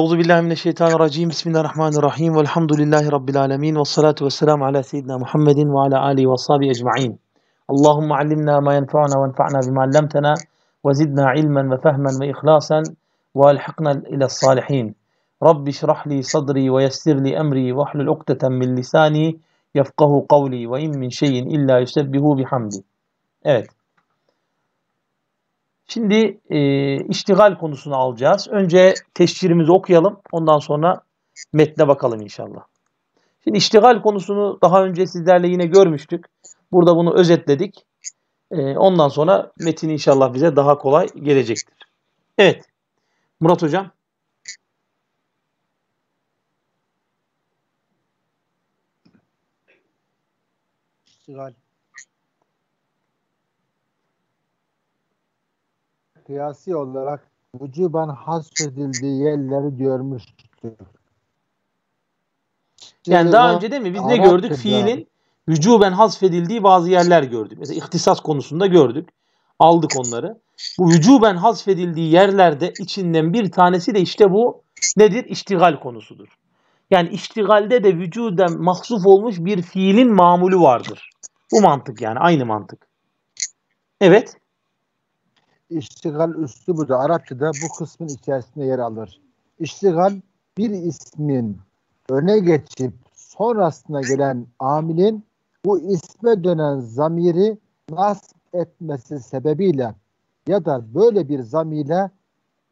أعوذ بالله من الشيطان الرجيم بسم الله الرحمن الرحيم والحمد لله رب العالمين والصلاة والسلام على سيدنا محمد وعلى آله وصحبه أجمعين اللهم علمنا ما ينفعنا وانفعنا بما علمتنا وزدنا علما وفهما وإخلاصا وألحقنا إلى الصالحين رب اشرح لي صدري ويسر لي أمري واحلل عقدة من لساني يفقه قولي وإن من شيء إلا يسبه بحمدي Evet Şimdi e, iştigal konusunu alacağız. Önce teşhirimizi okuyalım. Ondan sonra metne bakalım inşallah. Şimdi iştigal konusunu daha önce sizlerle yine görmüştük. Burada bunu özetledik. E, ondan sonra metin inşallah bize daha kolay gelecektir. Evet. Murat Hocam. İştigal. kıyasi olarak vücuban hasredildiği yerleri görmüştür. Yani daha önce değil mi? Biz ne gördük? Fiilin vücuben hasfedildiği bazı yerler gördük. Mesela ihtisas konusunda gördük. Aldık onları. Bu vücuben hasfedildiği yerlerde içinden bir tanesi de işte bu nedir? İştigal konusudur. Yani iştigalde de vücuden mahsuf olmuş bir fiilin mamulü vardır. Bu mantık yani aynı mantık. Evet. İştigal üslubu da Arapçada bu kısmın içerisinde yer alır. İştigal bir ismin öne geçip sonrasına gelen amilin bu isme dönen zamiri nasip etmesi sebebiyle ya da böyle bir zamiyle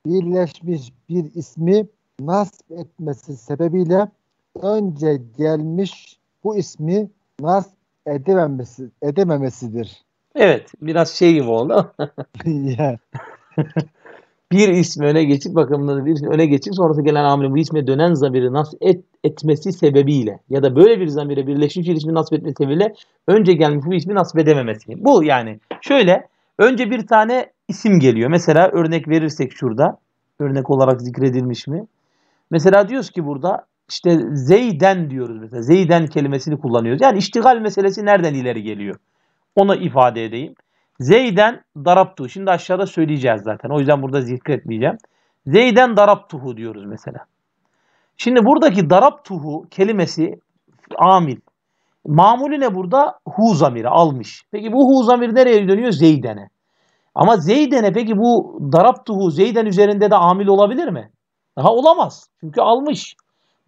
birleşmiş bir ismi nasip etmesi sebebiyle önce gelmiş bu ismi nasip edememesi, edememesidir. Evet biraz şey gibi oldu bir ismi öne geçip bakımında bir ismi öne geçip sonrası gelen amilin bu isme dönen zamiri nasıl et, etmesi sebebiyle ya da böyle bir zamire birleşince ismi nasip etmesi sebebiyle önce gelmiş bu ismi nasip edememesi. Bu yani şöyle önce bir tane isim geliyor. Mesela örnek verirsek şurada örnek olarak zikredilmiş mi? Mesela diyoruz ki burada işte Zeyden diyoruz mesela. Zeyden kelimesini kullanıyoruz. Yani iştigal meselesi nereden ileri geliyor? Ona ifade edeyim. Zeyden daraptuhu. Şimdi aşağıda söyleyeceğiz zaten. O yüzden burada zikretmeyeceğim. Zeyden daraptuhu diyoruz mesela. Şimdi buradaki daraptuhu kelimesi amil. Mamulü ne burada? Hu zamiri almış. Peki bu hu zamiri nereye dönüyor? Zeyden'e. Ama Zeyden'e peki bu daraptuhu Zeyden üzerinde de amil olabilir mi? Daha olamaz. Çünkü almış.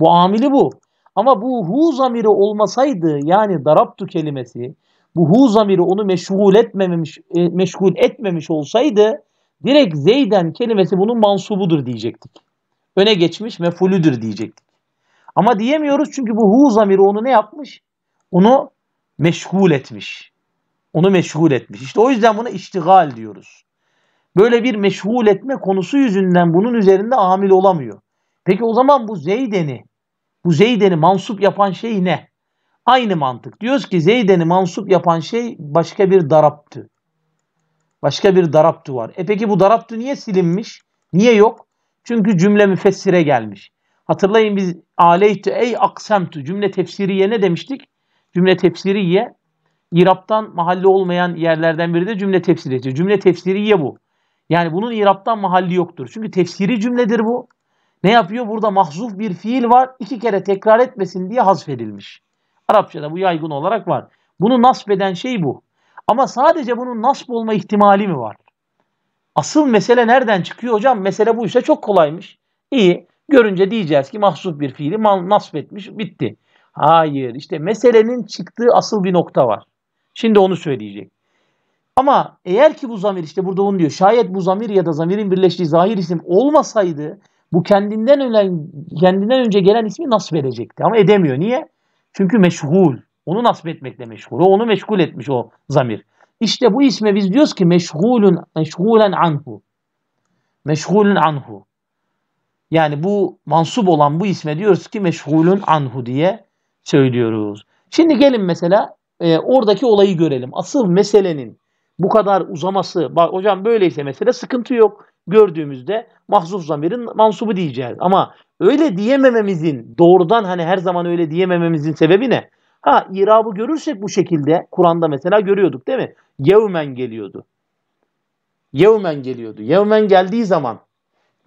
Bu amili bu. Ama bu hu zamiri olmasaydı yani daraptu kelimesi bu hu zamiri onu meşgul etmemiş, e, meşgul etmemiş olsaydı direkt zeyden kelimesi bunun mansubudur diyecektik. Öne geçmiş mefulüdür diyecektik. Ama diyemiyoruz çünkü bu hu zamiri onu ne yapmış? Onu meşgul etmiş. Onu meşgul etmiş. İşte o yüzden buna iştigal diyoruz. Böyle bir meşgul etme konusu yüzünden bunun üzerinde amil olamıyor. Peki o zaman bu Zeyden'i, bu Zeyden'i mansup yapan şey ne? Aynı mantık. Diyoruz ki Zeyden'i mansup yapan şey başka bir daraptı. Başka bir daraptı var. E peki bu daraptı niye silinmiş? Niye yok? Çünkü cümle müfessire gelmiş. Hatırlayın biz aleytü ey aksemtü cümle tefsiriye ne demiştik? Cümle tefsiriye İraptan mahalli olmayan yerlerden biri de cümle tefsiriye. Cümle tefsiriye bu. Yani bunun İraptan mahalli yoktur. Çünkü tefsiri cümledir bu. Ne yapıyor? Burada mahzuf bir fiil var. İki kere tekrar etmesin diye hazfedilmiş. Arapçada bu yaygın olarak var. Bunu nasp eden şey bu. Ama sadece bunun nasp olma ihtimali mi var? Asıl mesele nereden çıkıyor hocam? Mesele buysa çok kolaymış. İyi. Görünce diyeceğiz ki mahsup bir fiili nasp etmiş bitti. Hayır. işte meselenin çıktığı asıl bir nokta var. Şimdi onu söyleyecek. Ama eğer ki bu zamir işte burada onu diyor. Şayet bu zamir ya da zamirin birleştiği zahir isim olmasaydı bu kendinden ölen kendinden önce gelen ismi nasip edecekti. Ama edemiyor. Niye? Çünkü meşgul. Onu nasip etmekle meşgul. O onu meşgul etmiş o zamir. İşte bu isme biz diyoruz ki meşgulun, meşgulen anhu. Meşgulun anhu. Yani bu mansup olan bu isme diyoruz ki meşgulun anhu diye söylüyoruz. Şimdi gelin mesela e, oradaki olayı görelim. Asıl meselenin bu kadar uzaması, bak hocam böyleyse mesela sıkıntı yok. Gördüğümüzde mahzuf zamirin mansubu diyeceğiz. Ama öyle diyemememizin doğrudan hani her zaman öyle diyemememizin sebebi ne? Ha irabı görürsek bu şekilde Kur'an'da mesela görüyorduk değil mi? Yevmen geliyordu. Yevmen geliyordu. Yevmen geldiği zaman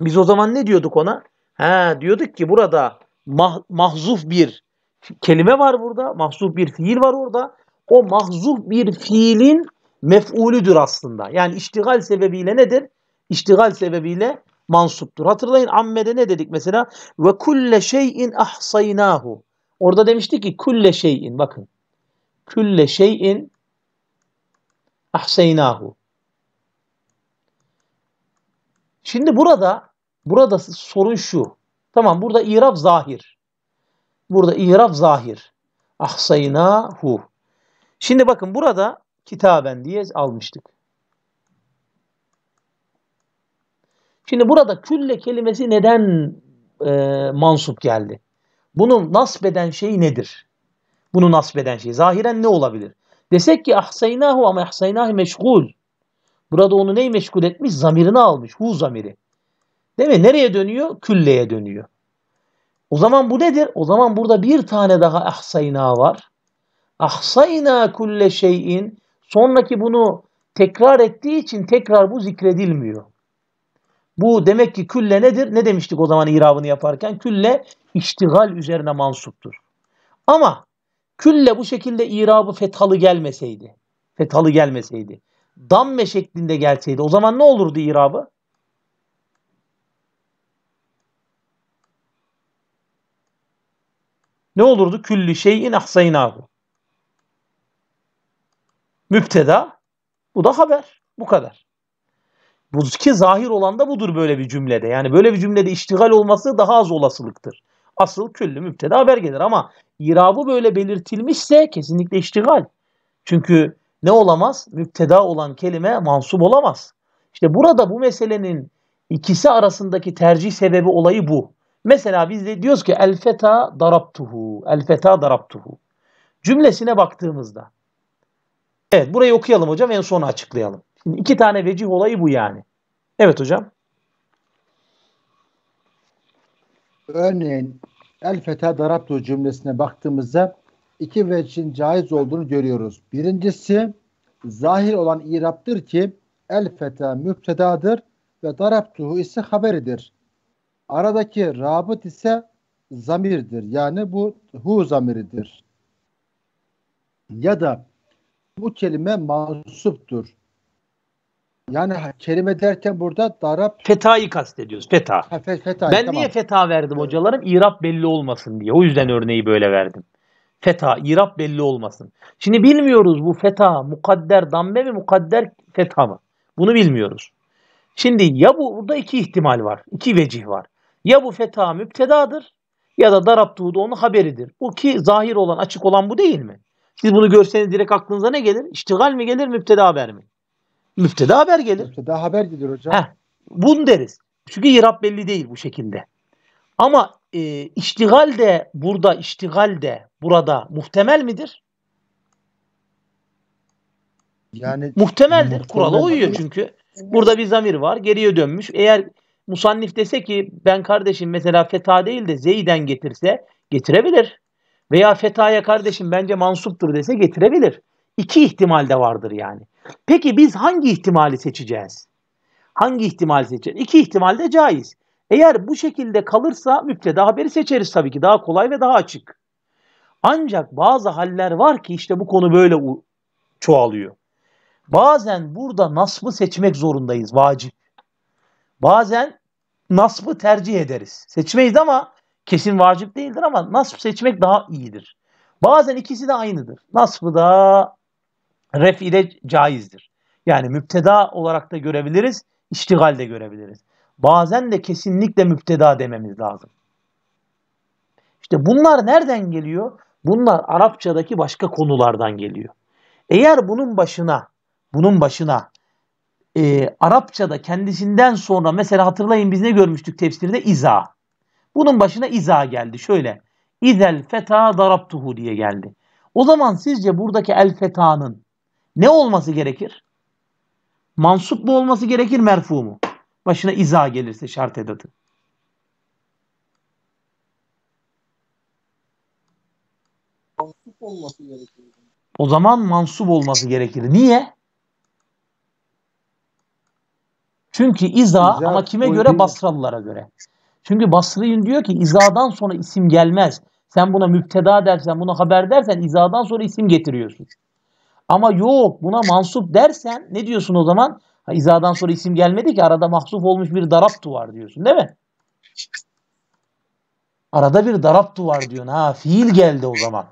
biz o zaman ne diyorduk ona? Ha diyorduk ki burada mah, mahzuf bir kelime var burada. Mahzuf bir fiil var orada. O mahzuf bir fiilin mef'ulüdür aslında. Yani iştigal sebebiyle nedir? İştigal sebebiyle mansuptur. Hatırlayın ammede ne dedik mesela? Ve kulle şeyin ahsaynahu. Orada demiştik ki kulle şeyin bakın. kulle şeyin ahsaynahu. Şimdi burada burada sorun şu. Tamam burada irab zahir. Burada irab zahir. Ahsaynahu. Şimdi bakın burada kitaben diye almıştık. Şimdi burada külle kelimesi neden e, mansup geldi? Bunu nasbeden şey nedir? Bunu nasbeden şey. Zahiren ne olabilir? Desek ki ahsaynahu ama ahsaynâhu meşgul. Burada onu neyi meşgul etmiş? Zamirini almış. Hu zamiri. Değil mi? Nereye dönüyor? Külleye dönüyor. O zaman bu nedir? O zaman burada bir tane daha ahsayna var. Ahsayna kulle şeyin. Sonraki bunu tekrar ettiği için tekrar bu zikredilmiyor. Bu demek ki külle nedir? Ne demiştik o zaman irabını yaparken? Külle iştigal üzerine mansuptur. Ama külle bu şekilde irabı fethalı gelmeseydi, fethalı gelmeseydi, damme şeklinde gelseydi o zaman ne olurdu irabı? Ne olurdu? külli şeyin ahsaynahu. Müpteda. Bu da haber. Bu kadar. Bu ki zahir olan da budur böyle bir cümlede. Yani böyle bir cümlede iştigal olması daha az olasılıktır. Asıl küllü müpteda haber gelir ama irabı böyle belirtilmişse kesinlikle iştigal. Çünkü ne olamaz? Müpteda olan kelime mansup olamaz. İşte burada bu meselenin ikisi arasındaki tercih sebebi olayı bu. Mesela biz de diyoruz ki el feta darabtuhu, el feta darabtuhu. Cümlesine baktığımızda. Evet burayı okuyalım hocam en sonu açıklayalım. Şimdi iki tane vecih olayı bu yani. Evet hocam. Örneğin El Fetha Darabtu cümlesine baktığımızda iki vechin caiz olduğunu görüyoruz. Birincisi zahir olan irabdır ki El Fetha müptedadır ve Darabtuhu ise haberidir. Aradaki rabıt ise zamirdir. Yani bu hu zamiridir. Ya da bu kelime mansuptur. Yani kelime derken burada darap... Feta'yı kastediyoruz. Feta. Ha, fe, feta ben tamam. niye feta verdim hocalarım? İrap belli olmasın diye. O yüzden örneği böyle verdim. Feta, İrap belli olmasın. Şimdi bilmiyoruz bu feta mukadder dambe mi mukadder feta mı? Bunu bilmiyoruz. Şimdi ya bu, burada iki ihtimal var. iki vecih var. Ya bu feta müptedadır ya da darap da onun haberidir. Bu ki zahir olan açık olan bu değil mi? Siz bunu görseniz direkt aklınıza ne gelir? İştigal mi gelir müpteda haber mi? Müftede haber gelir. Müftede haber gelir hocam. Heh, bunu deriz. Çünkü irap belli değil bu şekilde. Ama e, iştigal de burada iştigal de burada muhtemel midir? Yani muhtemeldir. Kurala uyuyor çünkü. Burada bir zamir var. Geriye dönmüş. Eğer musannif dese ki ben kardeşim mesela feta değil de zeyden getirse getirebilir. Veya fetaya kardeşim bence mansuptur dese getirebilir. İki ihtimal de vardır yani. Peki biz hangi ihtimali seçeceğiz? Hangi ihtimali seçeceğiz? İki ihtimal de caiz. Eğer bu şekilde kalırsa müpteda haberi seçeriz tabii ki. Daha kolay ve daha açık. Ancak bazı haller var ki işte bu konu böyle çoğalıyor. Bazen burada nasbı seçmek zorundayız. Vacip. Bazen nasbı tercih ederiz. Seçmeyiz ama kesin vacip değildir ama nasb seçmek daha iyidir. Bazen ikisi de aynıdır. Nasbı da ref ile caizdir. Yani müpteda olarak da görebiliriz, iştigal de görebiliriz. Bazen de kesinlikle müpteda dememiz lazım. İşte bunlar nereden geliyor? Bunlar Arapçadaki başka konulardan geliyor. Eğer bunun başına, bunun başına e, Arapçada kendisinden sonra mesela hatırlayın biz ne görmüştük tefsirde? İza. Bunun başına iza geldi. Şöyle. İzel feta darabtuhu diye geldi. O zaman sizce buradaki el fetanın ne olması gerekir? Mansup mu olması gerekir merfu mu? Başına iza gelirse şart edatı. Mansup olması gerekir. O zaman mansup olması gerekir. Niye? Çünkü iza, iza ama kime göre? Değil. Basralılara göre. Çünkü Basri'nin diyor ki izadan sonra isim gelmez. Sen buna müpteda dersen, buna haber dersen izadan sonra isim getiriyorsun. Ama yok buna mansup dersen ne diyorsun o zaman? Ha, izadan sonra isim gelmedi ki arada mahsuf olmuş bir daraptu var diyorsun değil mi? Arada bir daraptu var diyorsun. Ha fiil geldi o zaman.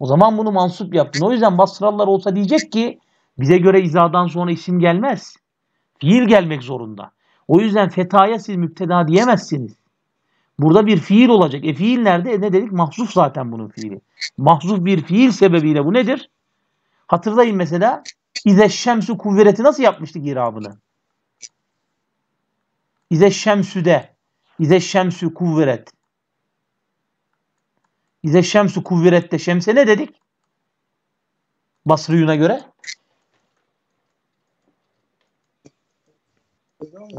O zaman bunu mansup yaptın. O yüzden Basralılar olsa diyecek ki bize göre izadan sonra isim gelmez. Fiil gelmek zorunda. O yüzden fetaya siz müpteda diyemezsiniz. Burada bir fiil olacak. E fiil nerede? E ne dedik? Mahzuf zaten bunun fiili. Mahzuf bir fiil sebebiyle bu nedir? Hatırlayın mesela İze şemsu kuvveti nasıl yapmıştık irabını? İze şemsüde. İze şemsü kuvvet. İze şemsu kuvvette şemse ne dedik? Basrıyuna göre.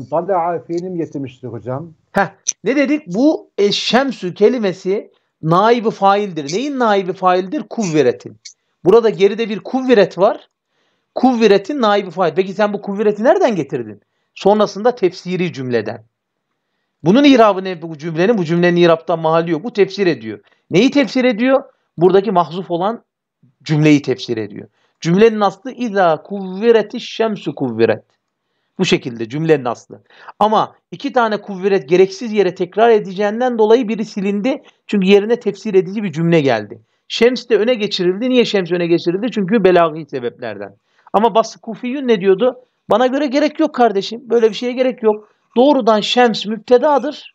Tala'a fiilim getirmiştik hocam. Heh, ne dedik? Bu eşşemsü kelimesi naibi faildir. Neyin naibi faildir? Kuvveretin. Burada geride bir kuvvet var. Kuvvetin naibi faid. Peki sen bu kuvveti nereden getirdin? Sonrasında tefsiri cümleden. Bunun irabı ne bu cümlenin? Bu cümlenin iraptan mahalli yok. Bu tefsir ediyor. Neyi tefsir ediyor? Buradaki mahzuf olan cümleyi tefsir ediyor. Cümlenin aslı İza kuvvireti şemsu kuvviret. Bu şekilde cümlenin aslı. Ama iki tane kuvvet gereksiz yere tekrar edeceğinden dolayı biri silindi. Çünkü yerine tefsir edici bir cümle geldi. Şems de öne geçirildi. Niye Şems öne geçirildi? Çünkü belagi sebeplerden. Ama Basri Kufiyyun ne diyordu? Bana göre gerek yok kardeşim. Böyle bir şeye gerek yok. Doğrudan Şems müptedadır.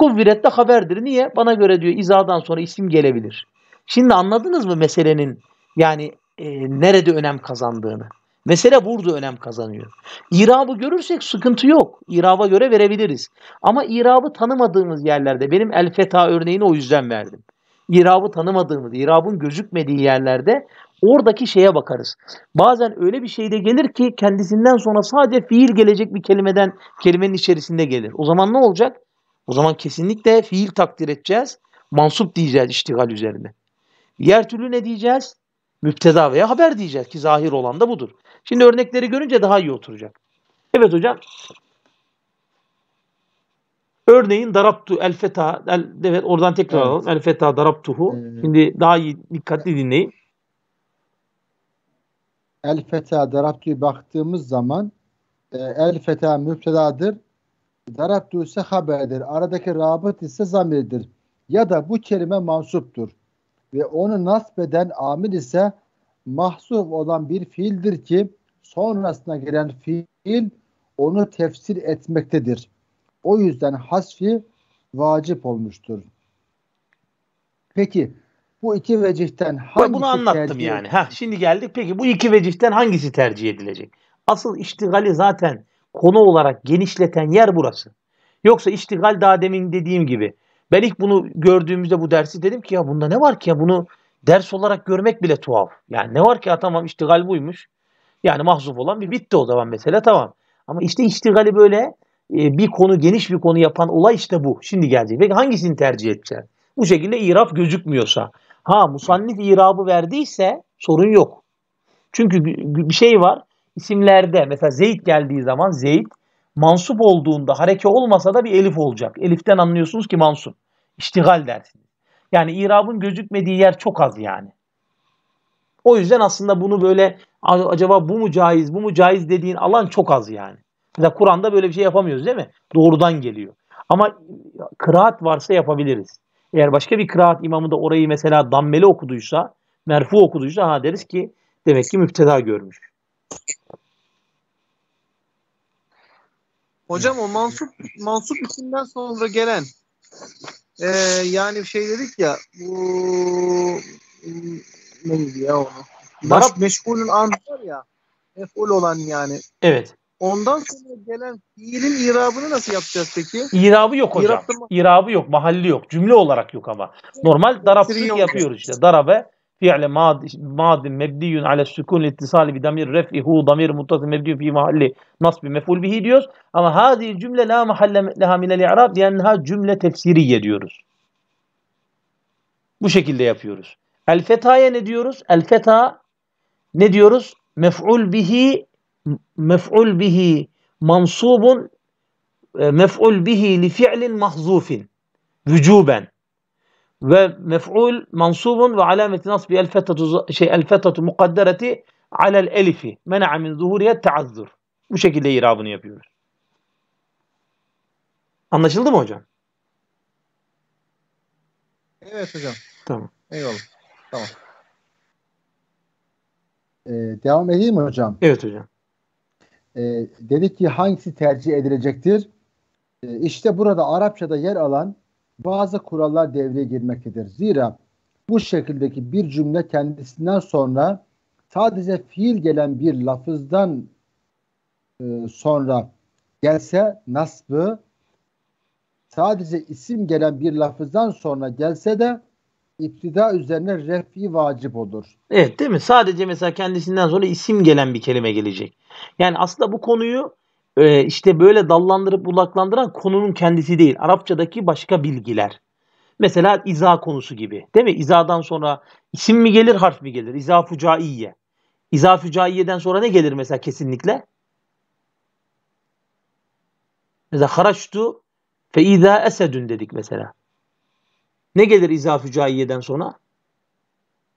de haberdir. Niye? Bana göre diyor izadan sonra isim gelebilir. Şimdi anladınız mı meselenin yani e, nerede önem kazandığını? Mesele burada önem kazanıyor. İrabı görürsek sıkıntı yok. İraba göre verebiliriz. Ama irabı tanımadığımız yerlerde benim El Feta örneğini o yüzden verdim. İrabı tanımadığımız, irabın gözükmediği yerlerde oradaki şeye bakarız. Bazen öyle bir şey de gelir ki kendisinden sonra sadece fiil gelecek bir kelimeden kelimenin içerisinde gelir. O zaman ne olacak? O zaman kesinlikle fiil takdir edeceğiz. Mansup diyeceğiz iştigal üzerine. Diğer türlü ne diyeceğiz? Müpteda veya haber diyeceğiz ki zahir olan da budur. Şimdi örnekleri görünce daha iyi oturacak. Evet hocam. Örneğin daraptu el feta el, evet oradan tekrar evet. alalım. El feta daraptuhu. Evet. Şimdi daha iyi dikkatli dinleyin. El feta daraptu'yu baktığımız zaman e, el feta müptedadır. Daraptu ise haberdir. Aradaki rabıt ise zamirdir. Ya da bu kelime mansuptur. Ve onu nasbeden amil ise mahsuf olan bir fiildir ki sonrasına gelen fiil onu tefsir etmektedir. O yüzden hasfi vacip olmuştur. Peki bu iki vecihten hangisi Bunu anlattım tercih yani. Heh, şimdi geldik. Peki bu iki vecihten hangisi tercih edilecek? Asıl iştigali zaten konu olarak genişleten yer burası. Yoksa iştigal daha demin dediğim gibi. Ben ilk bunu gördüğümüzde bu dersi dedim ki ya bunda ne var ki ya bunu ders olarak görmek bile tuhaf. Yani ne var ki ya tamam iştigal buymuş. Yani mahzup olan bir bitti o zaman mesela tamam. Ama işte iştigali böyle ee, bir konu geniş bir konu yapan olay işte bu. Şimdi gelecek. Peki hangisini tercih edeceksin? Bu şekilde iraf gözükmüyorsa. Ha musannif irabı verdiyse sorun yok. Çünkü bir şey var. İsimlerde mesela Zeyd geldiği zaman Zeyd mansup olduğunda hareke olmasa da bir elif olacak. Eliften anlıyorsunuz ki mansup. İştigal dersiniz. Yani irabın gözükmediği yer çok az yani. O yüzden aslında bunu böyle acaba bu mu caiz, bu mu caiz dediğin alan çok az yani. Mesela Kur'an'da böyle bir şey yapamıyoruz değil mi? Doğrudan geliyor. Ama kıraat varsa yapabiliriz. Eğer başka bir kıraat imamı da orayı mesela dammeli okuduysa, merfu okuduysa ha deriz ki demek ki müfteda görmüş. Hocam o mansup mansup isimden sonra gelen e, yani şey dedik ya bu neydi ya onu? Baş, meşgulün an var ya mef'ul olan yani. Evet. Ondan sonra gelen fiilin irabını nasıl yapacağız peki? İrabı yok hocam. İrabtırma... İrabı yok. Mahalli yok. Cümle olarak yok ama. Normal darabsız yapıyoruz işte. Darabe fi'le madin mebdiyun ale sükun ittisali bi damir ref'i hu damir muttasi mebdiyun fi mahalli nasbi mef'ul bihi diyoruz. Ama hadi cümle la mahalle leha minel i'rab diyenha cümle tefsiriye diyoruz. Bu şekilde yapıyoruz. El fetaya ne diyoruz? El feta ne diyoruz? Mef'ul bihi mef'ul bihi mansubun e, mef'ul bihi li fi'lin mahzufin vücuben ve mef'ul mansubun ve alamet nasbi el fetatu şey el fetatu mukaddereti alel elifi mena'a min zuhuriye taazzur. Bu şekilde irabını yapıyoruz. Anlaşıldı mı hocam? Evet hocam. Tamam. Eyvallah. Tamam. Ee, devam edeyim mi hocam? Evet hocam. E, dedik ki hangisi tercih edilecektir? E, işte burada Arapçada yer alan bazı kurallar devreye girmektedir. Zira bu şekildeki bir cümle kendisinden sonra sadece fiil gelen bir lafızdan e, sonra gelse nasbı sadece isim gelen bir lafızdan sonra gelse de İptida üzerine refi vacip olur. Evet değil mi? Sadece mesela kendisinden sonra isim gelen bir kelime gelecek. Yani aslında bu konuyu e, işte böyle dallandırıp bulaklandıran konunun kendisi değil. Arapçadaki başka bilgiler. Mesela izah konusu gibi. Değil mi? İzadan sonra isim mi gelir, harf mi gelir? İza fucaiye. İza fucaiyeden sonra ne gelir mesela kesinlikle? Mesela haraçtu fe iza esedün dedik mesela. Ne gelir izafü caiyeden sonra?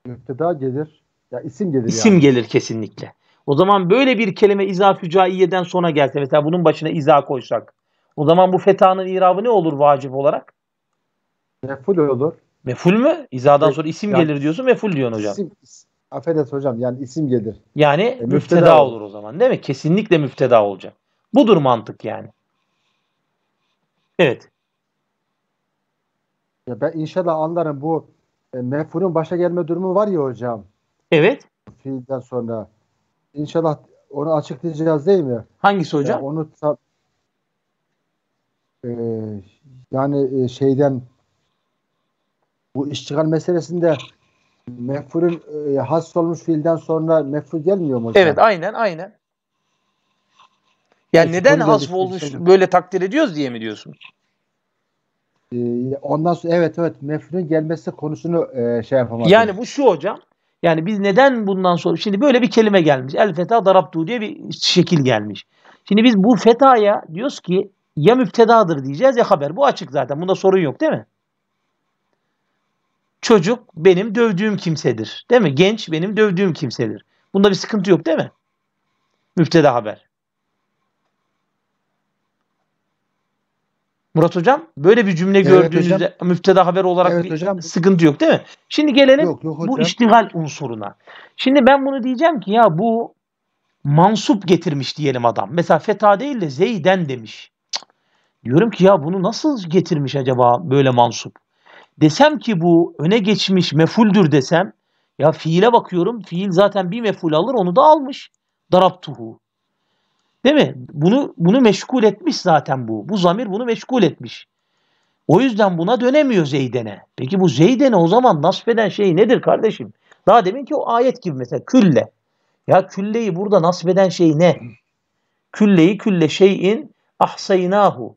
Müpteda gelir. Ya isim gelir İsim yani. gelir kesinlikle. O zaman böyle bir kelime izafü caiyeden sonra gelse mesela bunun başına izah koysak o zaman bu fetanın irabı ne olur vacip olarak? Meful olur. Meful mü? İzadan sonra isim yani, gelir diyorsun meful diyorsun hocam. İsim, affedersin hocam yani isim gelir. Yani e, müfteda, müfteda olur. olur o zaman değil mi? Kesinlikle müfteda olacak. Budur mantık yani. Evet. Ya ben inşallah anlarım bu e, mefhulün başa gelme durumu var ya hocam. Evet. Fiilden sonra. İnşallah onu açıklayacağız değil mi? Hangisi e, hocam? Yani onu ta, e, yani e, şeyden bu işçigal meselesinde mefhulün e, has olmuş fiilden sonra mefhul gelmiyor mu hocam? Evet aynen aynen. Yani neden hasf olmuş böyle takdir ediyoruz diye mi diyorsun? Ee, ondan sonra evet evet Mefrin'in gelmesi konusunu e, şey yapamadım. Yani bu şu hocam. Yani biz neden bundan sonra şimdi böyle bir kelime gelmiş. El feta darabtu diye bir şekil gelmiş. Şimdi biz bu fetaya diyoruz ki ya müptedadır diyeceğiz ya haber. Bu açık zaten. Bunda sorun yok değil mi? Çocuk benim dövdüğüm kimsedir. Değil mi? Genç benim dövdüğüm kimsedir. Bunda bir sıkıntı yok değil mi? Müfteda haber. Murat Hocam böyle bir cümle evet, gördüğünüzde hocam. müfteda haber olarak evet, bir hocam. sıkıntı yok değil mi? Şimdi gelelim yok, yok, bu iştigal unsuruna. Şimdi ben bunu diyeceğim ki ya bu mansup getirmiş diyelim adam. Mesela feta değil de zeyden demiş. Diyorum ki ya bunu nasıl getirmiş acaba böyle mansup? Desem ki bu öne geçmiş mefuldür desem ya fiile bakıyorum. Fiil zaten bir meful alır onu da almış. Daraptuhu. Değil mi? Bunu bunu meşgul etmiş zaten bu. Bu zamir bunu meşgul etmiş. O yüzden buna dönemiyor Zeyden'e. Peki bu Zeyden'e o zaman nasbeden şey nedir kardeşim? Daha demin ki o ayet gibi mesela külle. Ya külleyi burada nasbeden şey ne? Külleyi külle şeyin ahsaynahu.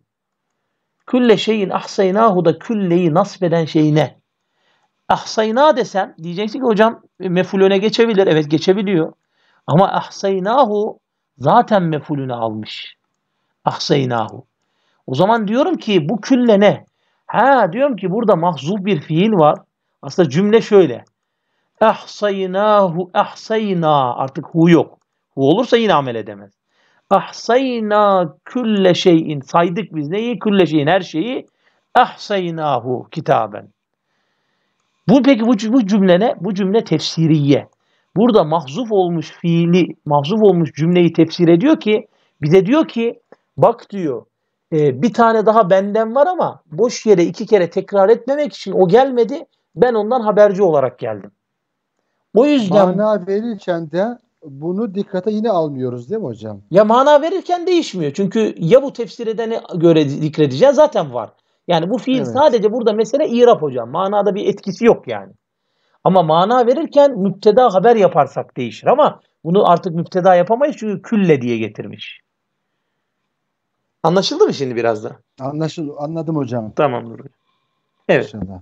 Külle şeyin ahsaynahu da külleyi nasbeden şey ne? Ahsayna desem diyeceksin ki hocam meful geçebilir. Evet geçebiliyor. Ama ahsaynahu zaten mefulünü almış. Ahseynahu. O zaman diyorum ki bu külle ne? Ha diyorum ki burada mahzuf bir fiil var. Aslında cümle şöyle. Ahsaynahu ahsayna. Artık hu yok. Hu olursa yine amel edemez. Ahsayna külle şeyin. Saydık biz neyi? Külle şeyin her şeyi. Ahsaynahu kitaben. Bu peki bu, bu cümle ne? Bu cümle tefsiriye burada mahzuf olmuş fiili, mahzuf olmuş cümleyi tefsir ediyor ki bize diyor ki bak diyor e, bir tane daha benden var ama boş yere iki kere tekrar etmemek için o gelmedi. Ben ondan haberci olarak geldim. O yüzden mana verirken de bunu dikkate yine almıyoruz değil mi hocam? Ya mana verirken değişmiyor. Çünkü ya bu tefsir edene göre zikredeceğiz zaten var. Yani bu fiil evet. sadece burada mesele irap hocam. Manada bir etkisi yok yani. Ama mana verirken müpteda haber yaparsak değişir. Ama bunu artık müpteda yapamayız çünkü külle diye getirmiş. Anlaşıldı mı şimdi biraz da? Anlaşıldı. Anladım hocam. Tamamdır Evet. İnşallah.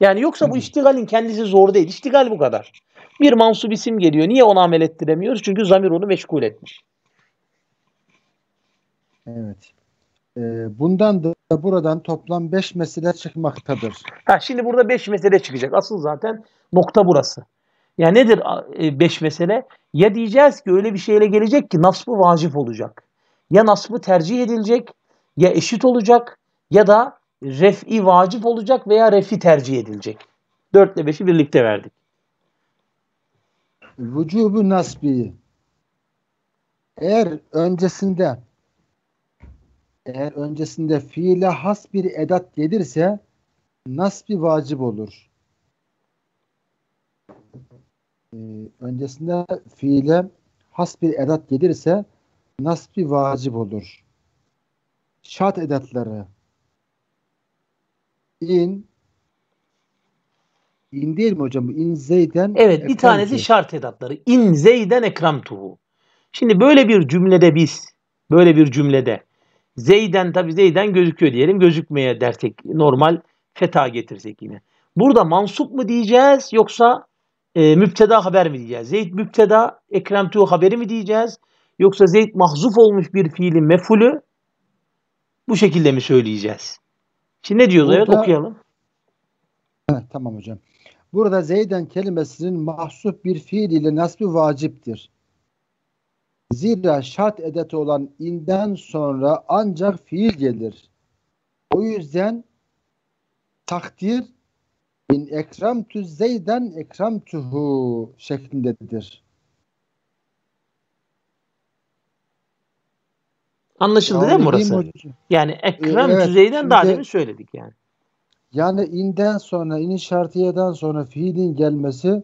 Yani yoksa bu iştigalin kendisi zor değil. İştigal bu kadar. Bir mansub isim geliyor. Niye ona amel ettiremiyoruz? Çünkü zamir onu meşgul etmiş. Evet. Ee, bundan da buradan toplam 5 mesele çıkmaktadır. Ha, şimdi burada 5 mesele çıkacak. Asıl zaten nokta burası. Yani nedir 5 e, mesele? Ya diyeceğiz ki öyle bir şeyle gelecek ki nasbı vacip olacak. Ya nasbı tercih edilecek, ya eşit olacak ya da ref'i vacip olacak veya ref'i tercih edilecek. 4 ile 5'i birlikte verdik. Vücubu nasbi. Eğer öncesinde eğer öncesinde fiile has bir edat gelirse nasıl bir vacip olur. Ee, öncesinde fiile has bir edat gelirse nasıl bir vacip olur. Şart edatları in in değil mi hocam? İn zeyden Evet bir tanesi şart edatları. İn zeyden ekram tuhu. Şimdi böyle bir cümlede biz böyle bir cümlede Zeyden tabi Zeyden gözüküyor diyelim. Gözükmeye dersek normal feta getirsek yine. Burada mansup mu diyeceğiz yoksa e, müpteda haber mi diyeceğiz? Zeyd müpteda Ekrem tu haberi mi diyeceğiz? Yoksa Zeyd mahzuf olmuş bir fiilin mefulü bu şekilde mi söyleyeceğiz? Şimdi ne diyoruz? Burada, evet okuyalım. Evet, tamam hocam. Burada Zeyden kelimesinin mahzuf bir fiil ile nasbı vaciptir. Zira şart edatı olan inden sonra ancak fiil gelir. O yüzden takdir in ekramtü zeyden ekramtühü şeklindedir. Anlaşıldı yani değil mi burası? Yani ekrem evet, düzeyden daha demin söyledik yani. Yani inden sonra, inin şartiyeden sonra fiilin gelmesi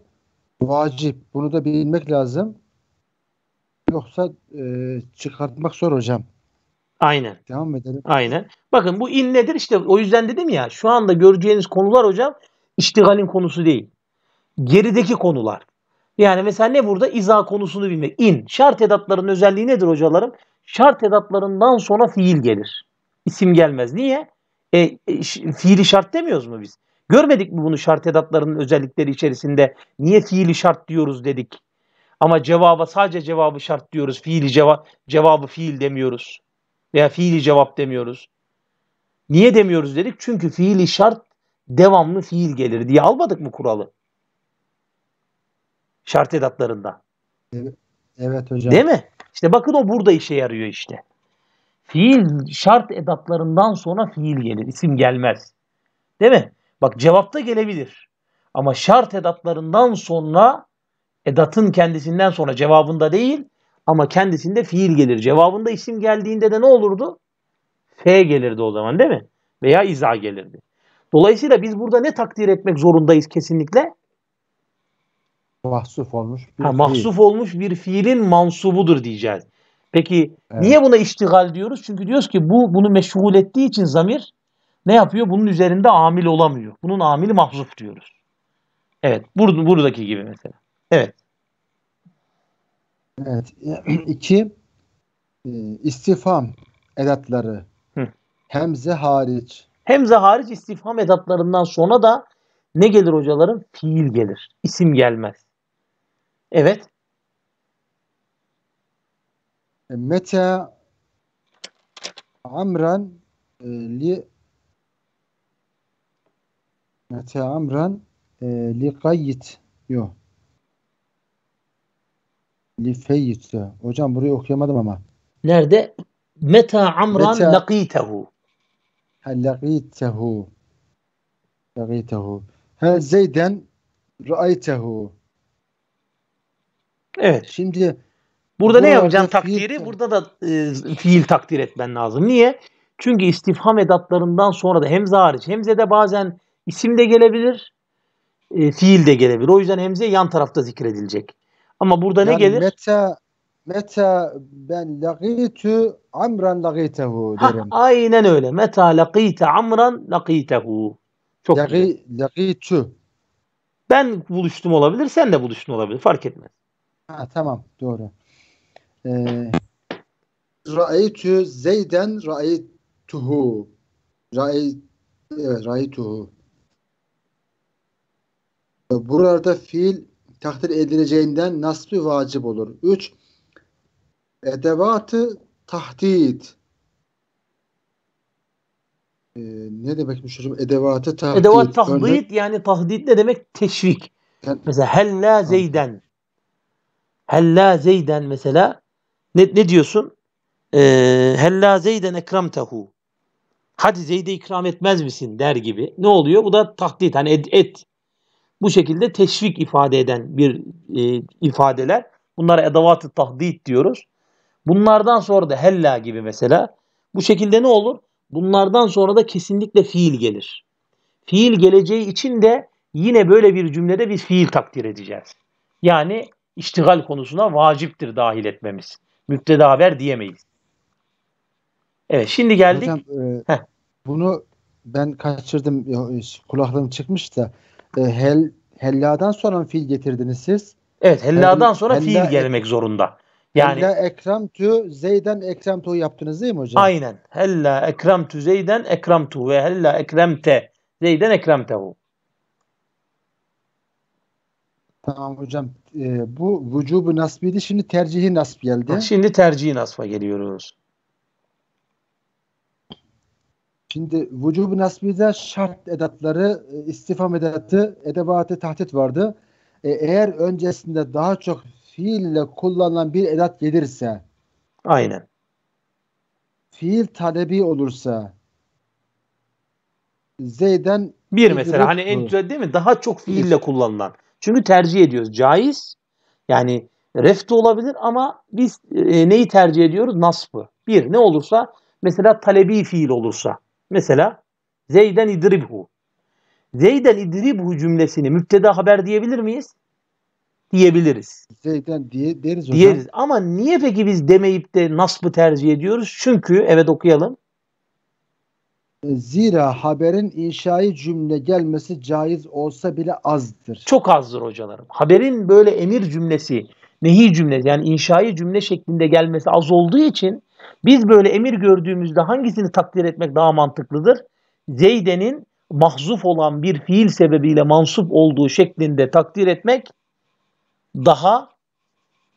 vacip. Bunu da bilmek lazım yoksa e, çıkartmak zor hocam. Aynen. Devam edelim. Aynen. Bakın bu in nedir? İşte o yüzden dedim ya şu anda göreceğiniz konular hocam iştigalin konusu değil. Gerideki konular. Yani mesela ne burada? İza konusunu bilmek. İn. Şart edatların özelliği nedir hocalarım? Şart edatlarından sonra fiil gelir. İsim gelmez. Niye? E, e, fiili şart demiyoruz mu biz? Görmedik mi bunu şart edatlarının özellikleri içerisinde? Niye fiili şart diyoruz dedik? Ama cevaba sadece cevabı şart diyoruz. Fiili cevap cevabı fiil demiyoruz. Veya fiili cevap demiyoruz. Niye demiyoruz dedik? Çünkü fiili şart devamlı fiil gelir diye almadık mı kuralı? Şart edatlarında. Evet, evet hocam. Değil mi? İşte bakın o burada işe yarıyor işte. Fiil şart edatlarından sonra fiil gelir. isim gelmez. Değil mi? Bak cevapta gelebilir. Ama şart edatlarından sonra edatın kendisinden sonra cevabında değil ama kendisinde fiil gelir. Cevabında isim geldiğinde de ne olurdu? F gelirdi o zaman değil mi? Veya izah gelirdi. Dolayısıyla biz burada ne takdir etmek zorundayız kesinlikle? Mahsuf olmuş bir ha, mahsuf olmuş bir fiilin mansubudur diyeceğiz. Peki evet. niye buna iştigal diyoruz? Çünkü diyoruz ki bu bunu meşgul ettiği için zamir ne yapıyor? Bunun üzerinde amil olamıyor. Bunun amili mahzuf diyoruz. Evet, bur buradaki gibi mesela. Evet. Evet. İki e, istifam edatları Hı. hemze hariç. Hemze hariç istifam edatlarından sonra da ne gelir hocalarım? Fiil gelir. İsim gelmez. Evet. E, meta amran e, li meta amran li kayıt yok. Lifeyitse. Hocam burayı okuyamadım ama. Nerede? Meta amran Meta... lakitehu. Ha lakitehu. Lakitehu. Ha zeyden ra'aytehu. Evet. Şimdi burada bu ne yapacaksın takdiri? Fiil... Burada da e, fiil takdir etmen lazım. Niye? Çünkü istifham edatlarından sonra da hemze hariç. Hemze de bazen isim de gelebilir, e, fiil de gelebilir. O yüzden hemze yan tarafta zikredilecek. Ama burada yani ne gelir? Meta meta ben lagitu amran laqitehu derim. Ha, aynen öyle. Meta lagite amran laqitehu. Çok güzel. lagitu. Ben buluştum olabilir, sen de buluştun olabilir. Fark etmez. Ha, tamam, doğru. Ee, Ra'aytu Zeyden ra'aytuhu. Ra'ay evet, ra'aytuhu. Burada fiil takdir edileceğinden nasli vacip olur. 3. Edevatı tahdid. Ee, ne demekmiş hocam? Edevatı tahdid. Edevat tahdid Örnek... yani tahdid ne demek? Teşvik. Yani, mesela hella zeyden. Hella zeyden mesela ne, ne diyorsun? Ee, hella zeyden ekramtehu. Hadi Zeyd'e ikram etmez misin der gibi. Ne oluyor? Bu da tahdid Hani et, et bu şekilde teşvik ifade eden bir e, ifadeler. Bunlara edavat-ı tahdid diyoruz. Bunlardan sonra da hella gibi mesela. Bu şekilde ne olur? Bunlardan sonra da kesinlikle fiil gelir. Fiil geleceği için de yine böyle bir cümlede bir fiil takdir edeceğiz. Yani iştigal konusuna vaciptir dahil etmemiz. Müpteda diyemeyiz. Evet şimdi geldik. Hocam, e, bunu ben kaçırdım kulaklarım çıkmış da e, hel, hella'dan sonra mı fiil getirdiniz siz? Evet Hella'dan sonra Hella, fiil gelmek zorunda. Yani Hella ekremtu Zeyden ekremtu yaptınız değil mi hocam? Aynen. Hella ekremtu Zeyden ekremtu ve hella ekremte Zeyden ekremtehu. Tamam hocam. Ee, bu vücubu nasbiydi. Şimdi tercihi nasb geldi. Şimdi tercihi nasba geliyoruz. Şimdi vücubu nasbide şart edatları, e, istifam edatı, edebatı tahtet vardı. E, eğer öncesinde daha çok fiille kullanılan bir edat gelirse Aynen. Fiil talebi olursa Zeyden bir mesela hani en güzel değil mi? Daha çok fiille kullanılan. Çünkü tercih ediyoruz. Caiz yani ref de olabilir ama biz e, neyi tercih ediyoruz? Nasbı. Bir ne olursa mesela talebi fiil olursa Mesela Zeyden idribhu. Zeyden idribhu cümlesini müpteda haber diyebilir miyiz? Diyebiliriz. Zeyden diye deriz hocam. Diyeriz. Ama niye peki biz demeyip de nasbı tercih ediyoruz? Çünkü evet okuyalım. Zira haberin inşai cümle gelmesi caiz olsa bile azdır. Çok azdır hocalarım. Haberin böyle emir cümlesi, nehi cümlesi yani inşai cümle şeklinde gelmesi az olduğu için biz böyle emir gördüğümüzde hangisini takdir etmek daha mantıklıdır? Zeyde'nin mahzuf olan bir fiil sebebiyle mansup olduğu şeklinde takdir etmek daha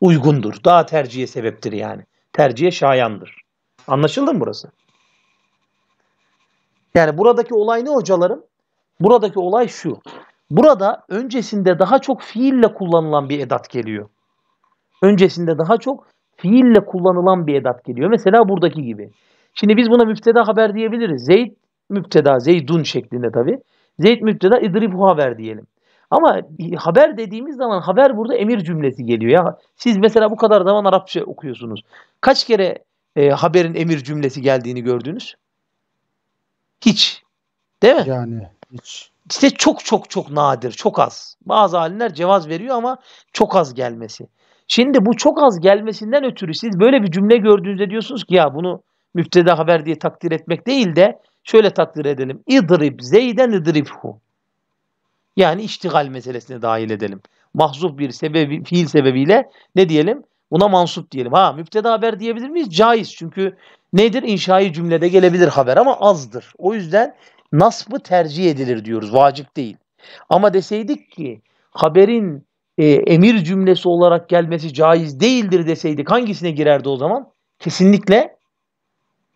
uygundur. Daha tercihe sebeptir yani. Tercihe şayandır. Anlaşıldı mı burası? Yani buradaki olay ne hocalarım? Buradaki olay şu. Burada öncesinde daha çok fiille kullanılan bir edat geliyor. Öncesinde daha çok fiille kullanılan bir edat geliyor. Mesela buradaki gibi. Şimdi biz buna müfteda haber diyebiliriz. Zeyd müpteda, zeydun şeklinde tabi. Zeyd müpteda, idribu haber diyelim. Ama haber dediğimiz zaman haber burada emir cümlesi geliyor. ya. Siz mesela bu kadar zaman Arapça okuyorsunuz. Kaç kere e, haberin emir cümlesi geldiğini gördünüz? Hiç. Değil mi? Yani hiç. İşte çok çok çok nadir, çok az. Bazı alimler cevaz veriyor ama çok az gelmesi. Şimdi bu çok az gelmesinden ötürü siz böyle bir cümle gördüğünüzde diyorsunuz ki ya bunu müfteda haber diye takdir etmek değil de şöyle takdir edelim. İdrib zeyden idribhu. Yani iştigal meselesine dahil edelim. Mahzuf bir sebebi, fiil sebebiyle ne diyelim? Buna mansup diyelim. Ha müfteda haber diyebilir miyiz? Caiz. Çünkü nedir? İnşai cümlede gelebilir haber ama azdır. O yüzden nasbı tercih edilir diyoruz. Vacip değil. Ama deseydik ki haberin e, emir cümlesi olarak gelmesi caiz değildir deseydik hangisine girerdi o zaman? Kesinlikle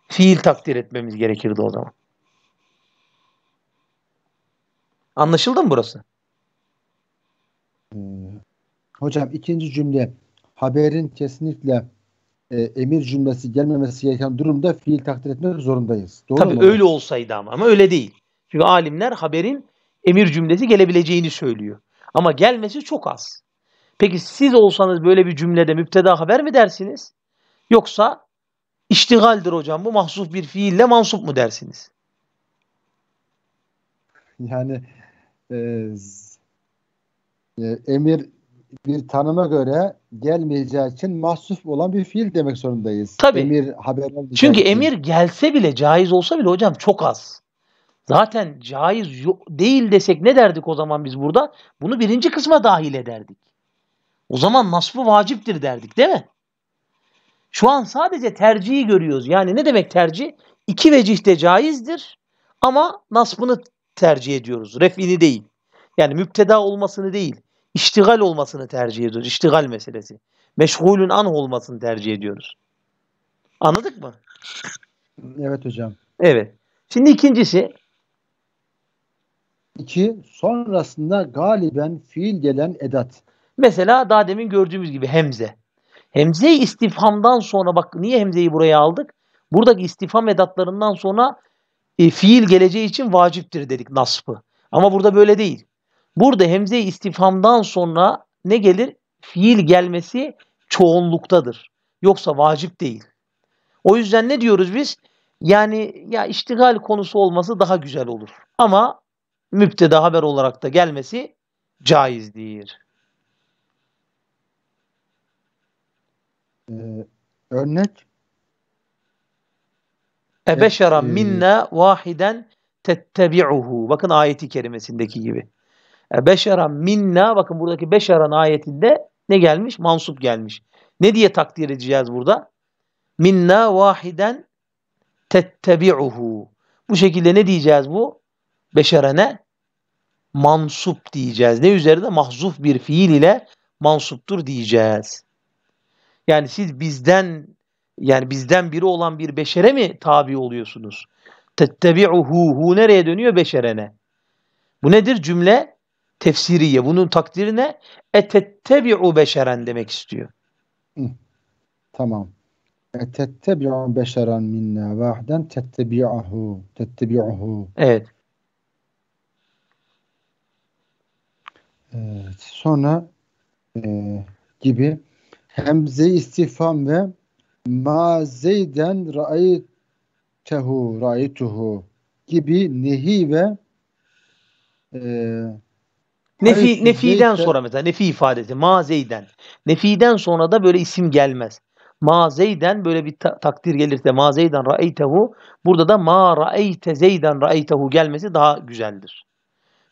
fiil takdir etmemiz gerekirdi o zaman. Anlaşıldı mı burası? Hmm. Hocam ikinci cümle haberin kesinlikle e, emir cümlesi gelmemesi gereken durumda fiil takdir etmek zorundayız. Doğru Tabii mu? öyle olsaydı ama ama öyle değil. Çünkü alimler haberin emir cümlesi gelebileceğini söylüyor. Ama gelmesi çok az. Peki siz olsanız böyle bir cümlede müpteda haber mi dersiniz? Yoksa iştigaldir hocam bu mahsus bir fiille mansup mu dersiniz? Yani e, e, emir bir tanıma göre gelmeyeceği için mahsuf olan bir fiil demek zorundayız. Tabii. Emir haber Çünkü emir gelse bile caiz olsa bile hocam çok az zaten caiz değil desek ne derdik o zaman biz burada? Bunu birinci kısma dahil ederdik. O zaman nasfı vaciptir derdik değil mi? Şu an sadece tercihi görüyoruz. Yani ne demek tercih? İki vecihte caizdir ama nasbını tercih ediyoruz. Refini değil. Yani müpteda olmasını değil. İştigal olmasını tercih ediyoruz. İştigal meselesi. Meşgulün an olmasını tercih ediyoruz. Anladık mı? Evet hocam. Evet. Şimdi ikincisi ki sonrasında galiben fiil gelen edat. Mesela daha demin gördüğümüz gibi hemze. Hemze istifhamdan sonra bak niye hemzeyi buraya aldık? Buradaki istifham edatlarından sonra e, fiil geleceği için vaciptir dedik nasbı. Ama burada böyle değil. Burada hemze istifhamdan sonra ne gelir? Fiil gelmesi çoğunluktadır. Yoksa vacip değil. O yüzden ne diyoruz biz? Yani ya iştigal konusu olması daha güzel olur. Ama müpteda haber olarak da gelmesi caizdir. Ee, örnek Ebeşera ee, minna vahiden tettebi'uhu. Bakın ayeti kerimesindeki gibi. E Beşera minna bakın buradaki beşeran ayetinde ne gelmiş? Mansup gelmiş. Ne diye takdir edeceğiz burada? Minna vahiden tettebi'uhu. Bu şekilde ne diyeceğiz bu? beşerene mansup diyeceğiz. Ne üzerinde? Mahzuf bir fiil ile mansuptur diyeceğiz. Yani siz bizden yani bizden biri olan bir beşere mi tabi oluyorsunuz? Tettebi'uhu hu nereye dönüyor? Beşerene. Bu nedir? Cümle tefsiriye. Bunun takdirine ne? Etettebi'u beşeren demek istiyor. Tamam. Etettebi'u beşeren minna vahden tettebi'uhu. Tettebi'uhu. Evet. Evet, sonra e, gibi hemze istifam ve ma zeyden ra'aytehu ra'aytuhu gibi nehi ve e, nefi nefiden zeyte, sonra mesela nefi ifadesi ma zeyden. Nefiden sonra da böyle isim gelmez. Ma zeyden böyle bir ta- takdir gelirse ma zeyden ra'aytehu burada da ma ra'ayte zeyden ra'aytehu gelmesi daha güzeldir.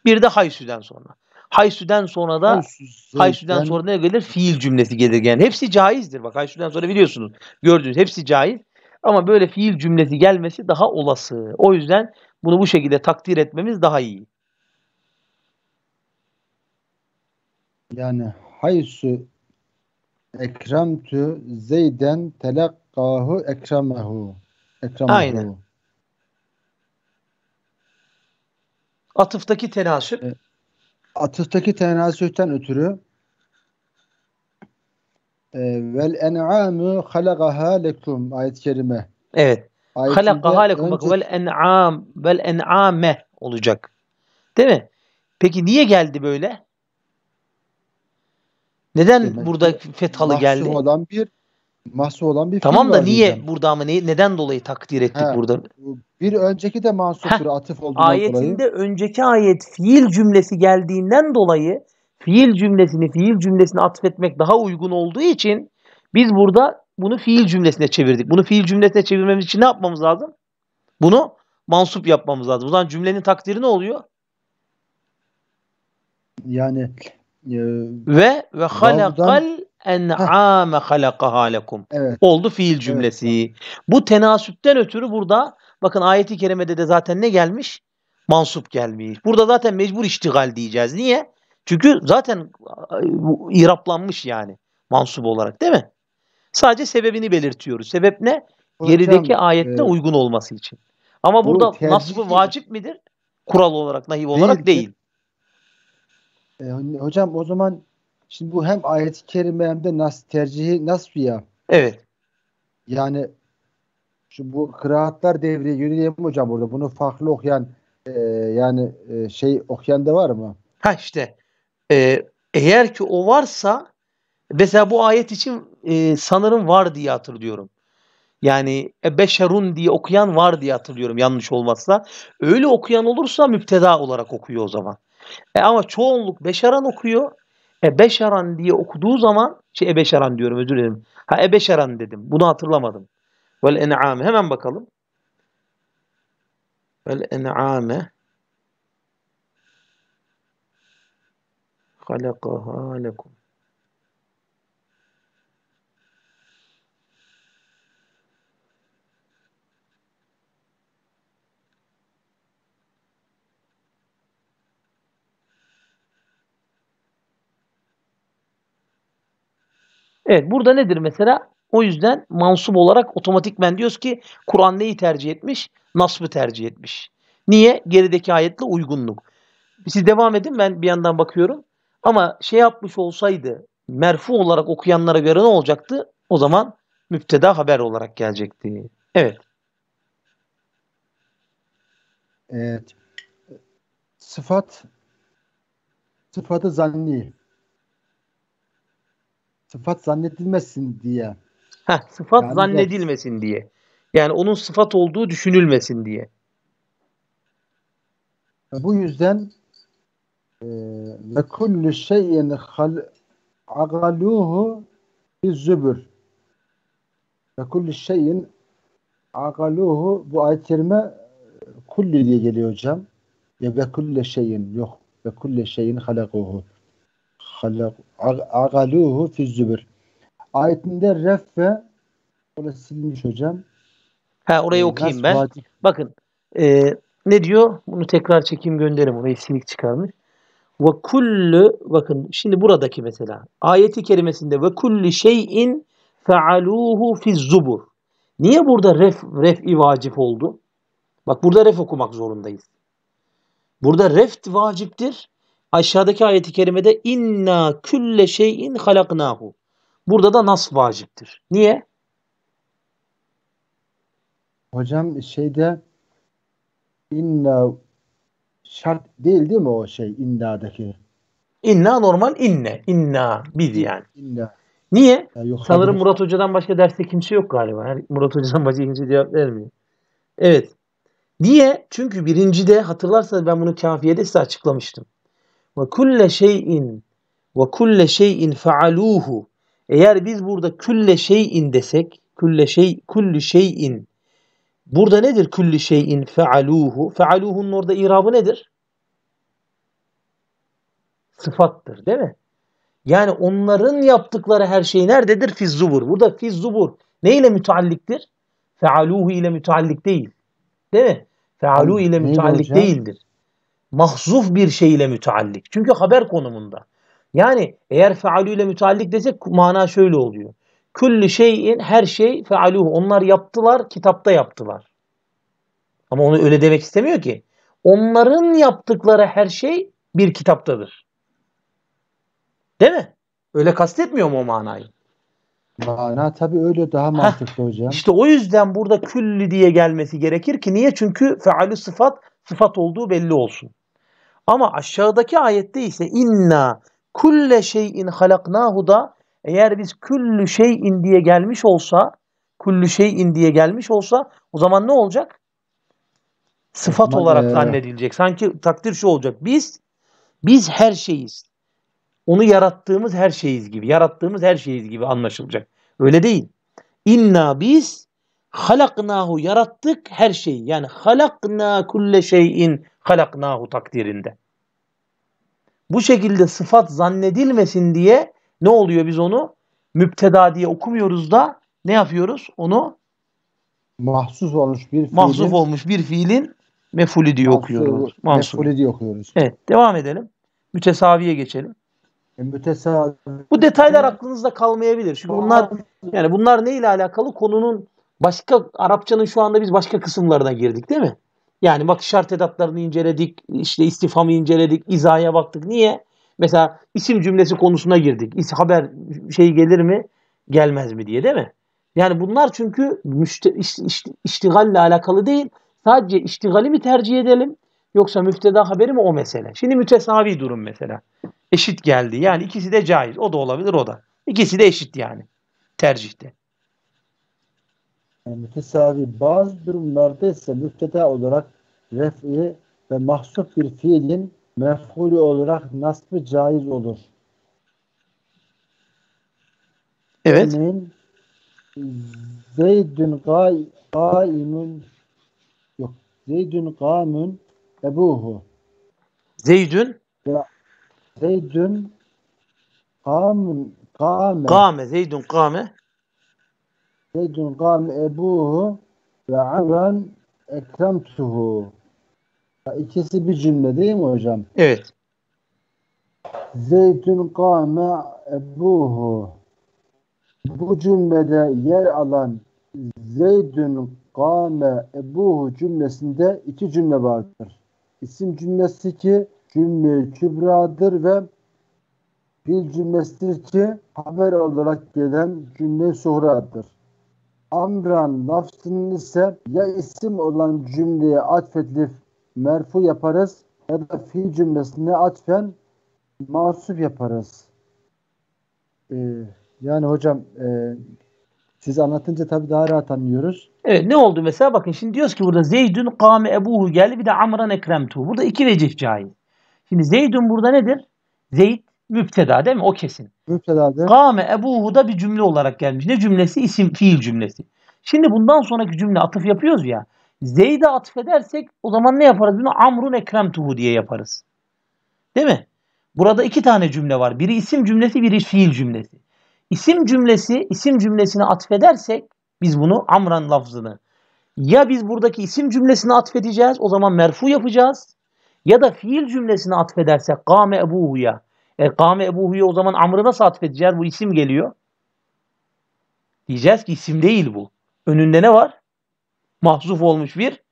Bir de haysüden sonra. Haysü'den sonra da Haysü'den, Haysü'den sonra ne gelir? Fiil cümlesi gelir. Yani hepsi caizdir. Bak Haysü'den sonra biliyorsunuz. Gördünüz hepsi caiz. Ama böyle fiil cümlesi gelmesi daha olası. O yüzden bunu bu şekilde takdir etmemiz daha iyi. Yani haysu ekremtü zeyden telakkahu ekremehu. ekremehu. Aynen. Atıftaki tenasüp evet atıftaki tenasühten ötürü e, vel en'amü halagaha lekum ayet-i kerime. Evet. Halagaha lekum bak vel en'am vel en'ame olacak. Değil mi? Peki niye geldi böyle? Neden Demek burada fethalı geldi? Mahsumadan bir mahsu olan bir Tamam da niye diyeceğim. burada ama ne, neden dolayı takdir ettik He, burada? Bir önceki de mansuptur atıf olduğundan Ayetinde önceki ayet fiil cümlesi geldiğinden dolayı fiil cümlesini fiil cümlesine atfetmek daha uygun olduğu için biz burada bunu fiil cümlesine çevirdik. Bunu fiil cümlesine çevirmemiz için ne yapmamız lazım? Bunu mansup yapmamız lazım. O zaman cümlenin takdiri ne oluyor? Yani e, ve ve halakal en'ame halakaha lekum. Evet. Oldu fiil cümlesi. Evet. Bu tenasüpten ötürü burada bakın ayeti kerimede de zaten ne gelmiş? Mansup gelmiş. Burada zaten mecbur iştigal diyeceğiz. Niye? Çünkü zaten iraplanmış yani mansup olarak değil mi? Sadece sebebini belirtiyoruz. Sebep ne? Hocam, Gerideki ayette e, uygun olması için. Ama burada nasbı vacip midir? Kural olarak, nahi olarak değil. değil. E, hani hocam o zaman Şimdi bu hem ayet-i kerime hem de nas tercihi nasviya. Evet. Yani şu bu kıraatlar devreye giriyor mu hocam burada? Bunu farklı okuyan e, yani e, şey okuyan da var mı? Ha işte e, eğer ki o varsa mesela bu ayet için e, sanırım var diye hatırlıyorum. Yani e, beşerun diye okuyan var diye hatırlıyorum yanlış olmazsa. Öyle okuyan olursa müpteda olarak okuyor o zaman. E ama çoğunluk beşeran okuyor. Ebeşeran diye okuduğu zaman şey Ebeşeran diyorum özür dilerim. Ha Ebeşeran dedim. Bunu hatırlamadım. Vel en'ame. Hemen bakalım. Vel en'ame. halakaha lekum. Evet burada nedir mesela? O yüzden mansup olarak otomatikmen diyoruz ki Kur'an neyi tercih etmiş? Nasbı tercih etmiş. Niye? Gerideki ayetle uygunluk. Siz devam edin ben bir yandan bakıyorum. Ama şey yapmış olsaydı merfu olarak okuyanlara göre ne olacaktı? O zaman müpteda haber olarak gelecekti. Evet. Evet. Sıfat sıfatı zanni sıfat zannedilmesin diye. Heh, sıfat yani zannedilmesin de... diye. Yani onun sıfat olduğu düşünülmesin diye. Bu yüzden e, ve kullu şeyin agaluhu bir zübür. Ve kullu şeyin agaluhu bu ayet kerime kulli diye geliyor hocam. Ve kullu şeyin yok. Ve kullu şeyin halakuhu agaluhu fizzübür. Ayetinde ref ve orası silinmiş hocam. Ha orayı ee, okuyayım ben. Vadi. Bakın e, ne diyor? Bunu tekrar çekeyim gönderim. Orayı silik çıkarmış. Ve kullu bakın şimdi buradaki mesela ayeti kerimesinde ve kulli şeyin fealuhu fi zubur. Niye burada ref ref vacip oldu? Bak burada ref okumak zorundayız. Burada ref vaciptir. Aşağıdaki ayeti kerimede inna külle şeyin halaknahu. Burada da nas vaciptir. Niye? Hocam şeyde inna şart değil değil mi o şey inna'daki? İnna normal inne. İnna biz yani. İnna. Niye? Ya yok, Sanırım hayır. Murat Hoca'dan başka derste kimse yok galiba. Yani Murat Hoca'dan başka kimse cevap vermiyor. Evet. Niye? Çünkü birincide hatırlarsanız ben bunu kafiyede size açıklamıştım. Ve kulle şeyin ve kulle şeyin faaluhu. Eğer biz burada külle şeyin desek, külle şey küllü şeyin. Burada nedir küllü şeyin faaluhu? Faaluhu'nun orada irabı nedir? Sıfattır, değil mi? Yani onların yaptıkları her şey nerededir? Fiz zubur. Burada fiz zubur ne ile mütealliktir? Fealuhu ile müteallik değil. Değil mi? Fealu ile müteallik değildir mahzuf bir şey ile müteallik. Çünkü haber konumunda. Yani eğer fealüyle müteallik desek mana şöyle oluyor. Küllü şeyin her şey fealuhu. Onlar yaptılar, kitapta yaptılar. Ama onu öyle demek istemiyor ki. Onların yaptıkları her şey bir kitaptadır. Değil mi? Öyle kastetmiyor mu o manayı? Mana tabii öyle daha mantıklı Heh, hocam. İşte o yüzden burada küllü diye gelmesi gerekir ki niye? Çünkü fealü sıfat sıfat olduğu belli olsun. Ama aşağıdaki ayette ise inna kulle şeyin halaknahu da eğer biz küllü şeyin diye gelmiş olsa küllü şeyin diye gelmiş olsa o zaman ne olacak? Sıfat Ama olarak e... zannedilecek. Sanki takdir şu olacak. Biz biz her şeyiz. Onu yarattığımız her şeyiz gibi. Yarattığımız her şeyiz gibi anlaşılacak. Öyle değil. İnna biz halaknahu yarattık her şeyi. Yani halakna kulle şeyin halaknahu takdirinde. Bu şekilde sıfat zannedilmesin diye ne oluyor biz onu? Müpteda diye okumuyoruz da ne yapıyoruz? Onu mahsus olmuş bir fiilin, mahsus olmuş bir fiilin mefulü diye mahsus, okuyoruz. Mahsus. Mefulü diye okuyoruz. Evet, devam edelim. Mütesaviye geçelim. E, mütesavi. Bu detaylar aklınızda kalmayabilir. Çünkü bunlar yani bunlar ne ile alakalı? Konunun başka Arapçanın şu anda biz başka kısımlarına girdik değil mi? Yani bak şart edatlarını inceledik, işte istifamı inceledik, izaya baktık. Niye? Mesela isim cümlesi konusuna girdik. İs haber şey gelir mi, gelmez mi diye değil mi? Yani bunlar çünkü müşte, iş, iş, iştigalle alakalı değil. Sadece iştigali mi tercih edelim yoksa müfteda haberi mi o mesele? Şimdi mütesavi durum mesela. Eşit geldi. Yani ikisi de caiz. O da olabilir o da. İkisi de eşit yani tercihte yani mütesavi bazı durumlarda ise müfteda olarak ref'i ve mahsup bir fiilin mefhulü olarak nasbı caiz olur. Evet. Örneğin Zeydün gaimun yok Zeydün gamun ebuhu Zeydün ya, Zeydün gamun kame. Kame Zeydün kame Zeydun kâme ebuhu ve amran ekremtuhu. İkisi bir cümle değil mi hocam? Evet. Zeytun kâme ebuhu. Bu cümlede yer alan Zeytun kâme ebuhu cümlesinde iki cümle vardır. İsim cümlesi ki cümle kübradır ve bir cümlesidir ki haber olarak gelen cümle suhradır amran lafzının ise ya isim olan cümleye atfedilip merfu yaparız ya da fiil cümlesine atfen mansup yaparız. Ee, yani hocam e, siz anlatınca tabii daha rahat anlıyoruz. Evet ne oldu mesela bakın şimdi diyoruz ki burada Zeydün kâme ebuhu geldi bir de Amran Ekrem tu. Burada iki vecih cahil. Şimdi Zeydün burada nedir? Zeyd Müpteda değil mi? O kesin. Müpteda değil mi? Kame Ebuhu da bir cümle olarak gelmiş. Ne cümlesi? İsim fiil cümlesi. Şimdi bundan sonraki cümle atıf yapıyoruz ya. Zeyd'e atıf edersek o zaman ne yaparız? Bunu Amrun Ekrem Tuhu diye yaparız. Değil mi? Burada iki tane cümle var. Biri isim cümlesi, biri fiil cümlesi. İsim cümlesi, isim cümlesine atfedersek biz bunu amran lafzını ya biz buradaki isim cümlesine atfedeceğiz o zaman merfu yapacağız ya da fiil cümlesine atfedersek kame ebuhu'ya e, Kame Ebu Huye o zaman Amr'ı nasıl atfedeceğiz? Bu isim geliyor. Diyeceğiz ki isim değil bu. Önünde ne var? Mahzuf olmuş bir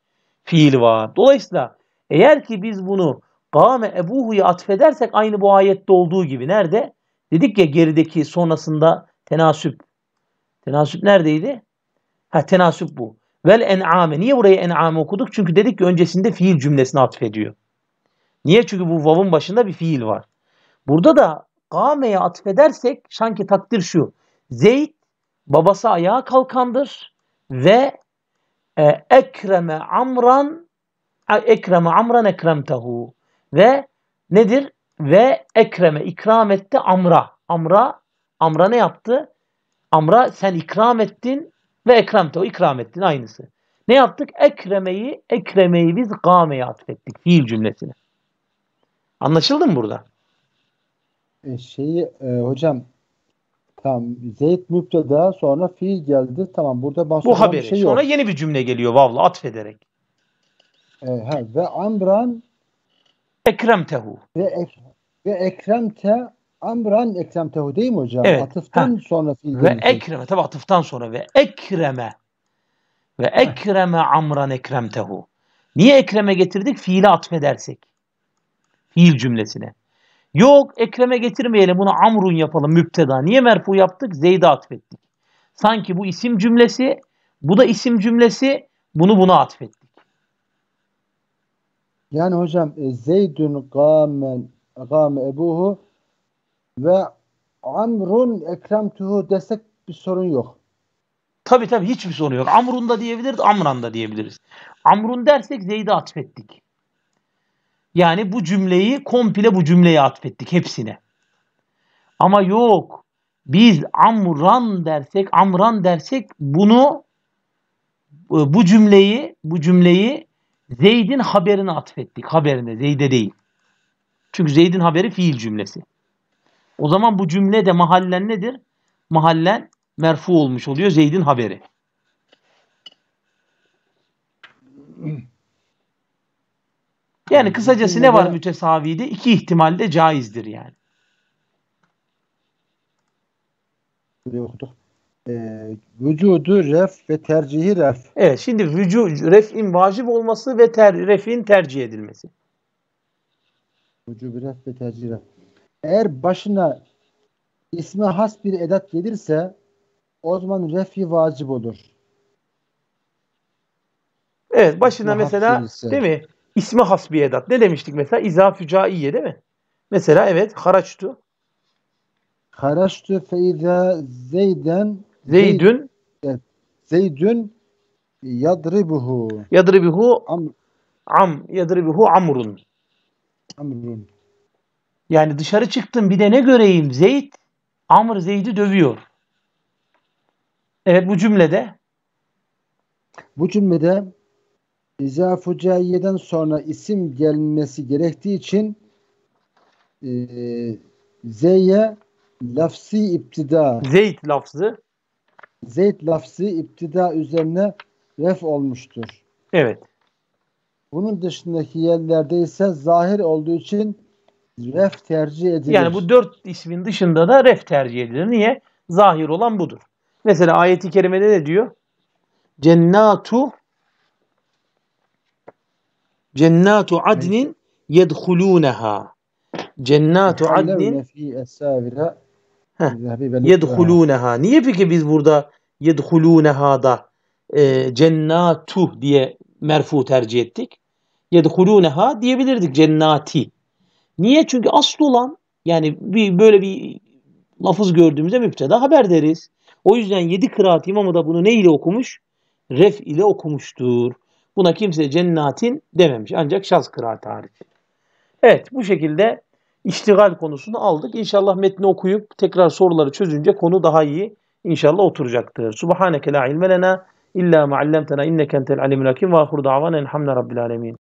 fiil var. Dolayısıyla eğer ki biz bunu Kame Ebu Huye atfedersek aynı bu ayette olduğu gibi nerede? Dedik ya gerideki sonrasında tenasüp. Tenasüp neredeydi? Ha tenasüp bu. Vel en'ame. Niye burayı en'ame okuduk? Çünkü dedik ki öncesinde fiil cümlesini atfediyor. Niye? Çünkü bu vav'ın başında bir fiil var. Burada da gameye atfedersek sanki takdir şu. Zeyd babası ayağa kalkandır ve e, ekreme amran ekreme amran ekremtehu ve nedir? Ve ekreme ikram etti amra. Amra amra ne yaptı? Amra sen ikram ettin ve ekremtehu ikram ettin aynısı. Ne yaptık? Ekremeyi, ekremeyi biz gameye atfettik fiil cümlesine. Anlaşıldı mı burada? E, şeyi e, hocam Tamam. Zeyd müpteda sonra fiil geldi. Tamam burada bahsedilen Bu haberi. Bir şey yok. Sonra yeni bir cümle geliyor vavla atfederek. E, he, ve Amran Ekremtehu. Ve, ek, ve Ekremte Amran Ekremtehu değil mi hocam? Evet. Atıftan ha. sonra fiil Ve gelmiş. Ekreme tabi atıftan sonra ve Ekreme ve Ekreme Amran Ekremtehu. Niye Ekrem'e getirdik? Fiili atfedersek. Fiil cümlesine. Yok Ekrem'e getirmeyelim bunu Amrun yapalım müpteda. Niye merfu yaptık? Zeyd'e atfettik. Sanki bu isim cümlesi, bu da isim cümlesi, bunu buna atfettik. Yani hocam e, Zeyd'ün gamen gâme ebuhu ve Amrun ekrem ekremtuhu desek bir sorun yok. Tabii tabii hiçbir sorun yok. Amrun da diyebiliriz, Amran da diyebiliriz. Amrun dersek Zeyd'e atfettik. Yani bu cümleyi komple bu cümleyi atfettik hepsine. Ama yok biz amran dersek amran dersek bunu e, bu cümleyi bu cümleyi Zeyd'in haberine atfettik. Haberine Zeyd'e değil. Çünkü Zeyd'in haberi fiil cümlesi. O zaman bu cümle de mahallen nedir? Mahallen merfu olmuş oluyor Zeyd'in haberi. Yani kısacası ne var mütesavide? İki ihtimal de caizdir yani. Yoktu. Ee, vücudu ref ve tercihi ref. Evet şimdi vücu, ref'in vacip olması ve ter, ref'in tercih edilmesi. Vücudu ref ve tercihi ref. Eğer başına isme has bir edat gelirse o zaman refi vacip olur. Evet başına ne mesela değil mi? İsmi hasbi edat. Ne demiştik mesela? İza fücaiye değil mi? Mesela evet haraçtu. Haraçtu fe zeyden zeydün zeydün yadribuhu yadribuhu am, am yadribuhu amrun amrun yani dışarı çıktım bir de ne göreyim Zeyd Amr Zeyd'i dövüyor. Evet bu cümlede bu cümlede İza Fucayiye'den sonra isim gelmesi gerektiği için e, Z'ye lafsi iptida Zeyd lafzı Zeyd lafzı iptida üzerine ref olmuştur. Evet. Bunun dışındaki yerlerde ise zahir olduğu için ref tercih edilir. Yani bu dört ismin dışında da ref tercih edilir. Niye? Zahir olan budur. Mesela ayeti kerimede ne diyor? Cennatu Cennatu adnin yedhulunaha. Cennatu adnin yedhulunaha. Niye peki biz burada yedhulunaha da e, cennatu diye merfu tercih ettik? Yedhulunaha diyebilirdik cennati. Niye? Çünkü asıl olan yani bir, böyle bir lafız gördüğümüzde müpteda haber deriz. O yüzden yedi kıraat imamı da bunu ne ile okumuş? Ref ile okumuştur. Buna kimse cennatin dememiş. Ancak şaz kıraat hariç. Evet bu şekilde iştigal konusunu aldık. İnşallah metni okuyup tekrar soruları çözünce konu daha iyi inşallah oturacaktır. Subhaneke la ilme lena illa ma allamtena inneke entel alimul hakim ve ahur davanen hamle rabbil alemin.